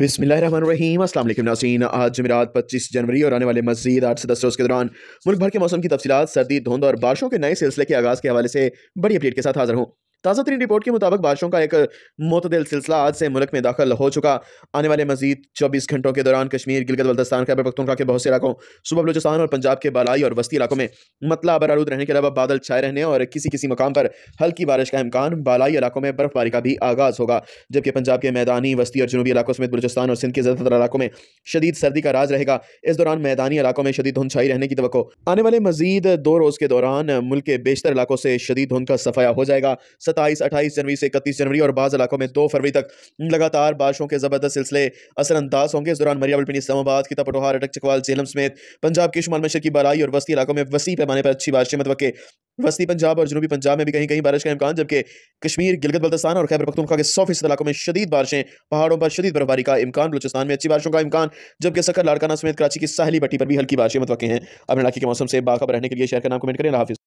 बिसमीम असल नाजीन आज जमेरात 25 जनवरी और आने वाले मजीद आठ से दस रोज़ के दौरान मुल्क भर के मौसम की तफसीत सर्दी धुंध और बारिशों के नए सिलसिले के आगाज़ के हवाले से बड़ी अपडेट के साथ हाजिर हूँ ताज़ा तरीन रिपोर्ट के मुताबिक बारिशों का एक मतदल सिलसिला आज से मुल्क में दाखिल हो चुका आने वाले मजीद चौबीस घंटों के दौरान कश्मीर गिलगत बल्तस्तान खैबर पख्तूनखा के बहुत से इलाकों सुबह बलोचिस्तान और पंजाब के बलाई और वस्ती इलाकों में मतला बरारूद रहने के अलावा बादल छाए रहने और किसी किसी मकाम पर हल्की बारिश का इम्कान बालाई इलाकों में बर्फबारी का भी आगाज़ होगा जबकि पंजाब के मैदानी वस्ती और जनूबी इलाकों समेत बलोचिस्तान और सिंध के ज़्यादातर इलाकों में शदीद सर्दी का राज रहेगा इस दौरान मैदानी इलाकों में शदीद धुंध छाई रहने की तो आने वाले मजीद दो रोज़ के दौरान मुल्क के बेशतर इलाकों से शदीद धुंध का सफाया हो जाएगा सत्ताईस अट्ठाईस जनवरी से इकतीस जनवरी और बाज़ इलाकों में दो फरवरी तक लगातार बारिशों के ज़बरदस्त सिलसिले असरअंदाज होंगे इस दौरान मरिया बलपिन इस्लामाबाद की तपटोहार अटक चकवाल झेलम समेत पंजाब के शुमाल मशर की बराई और वस्ती इलाकों में वसी पैमाने पर अच्छी बारिशें मतवक़ वस्ती पंजाब और जनूबी पंजाब में भी कहीं कहीं बारिश का इम्कान जबकि कश्मीर गिलगत बल्तिस्तान और खैबर पख्तूनखा के सौ फीसद इलाकों में शदीद बारिशें पहाड़ों पर शदीद बर्फबारी का इम्कान बलूचिस्तान में अच्छी बारिशों का इम्कान जबकि सकर लाड़काना समेत कराची की साहली पट्टी पर भी हल्की बारिशें मतवक़ हैं अपने इलाके के मौसम से बाखब रहने के लिए शहर का नाम कमेंट करें हाफिस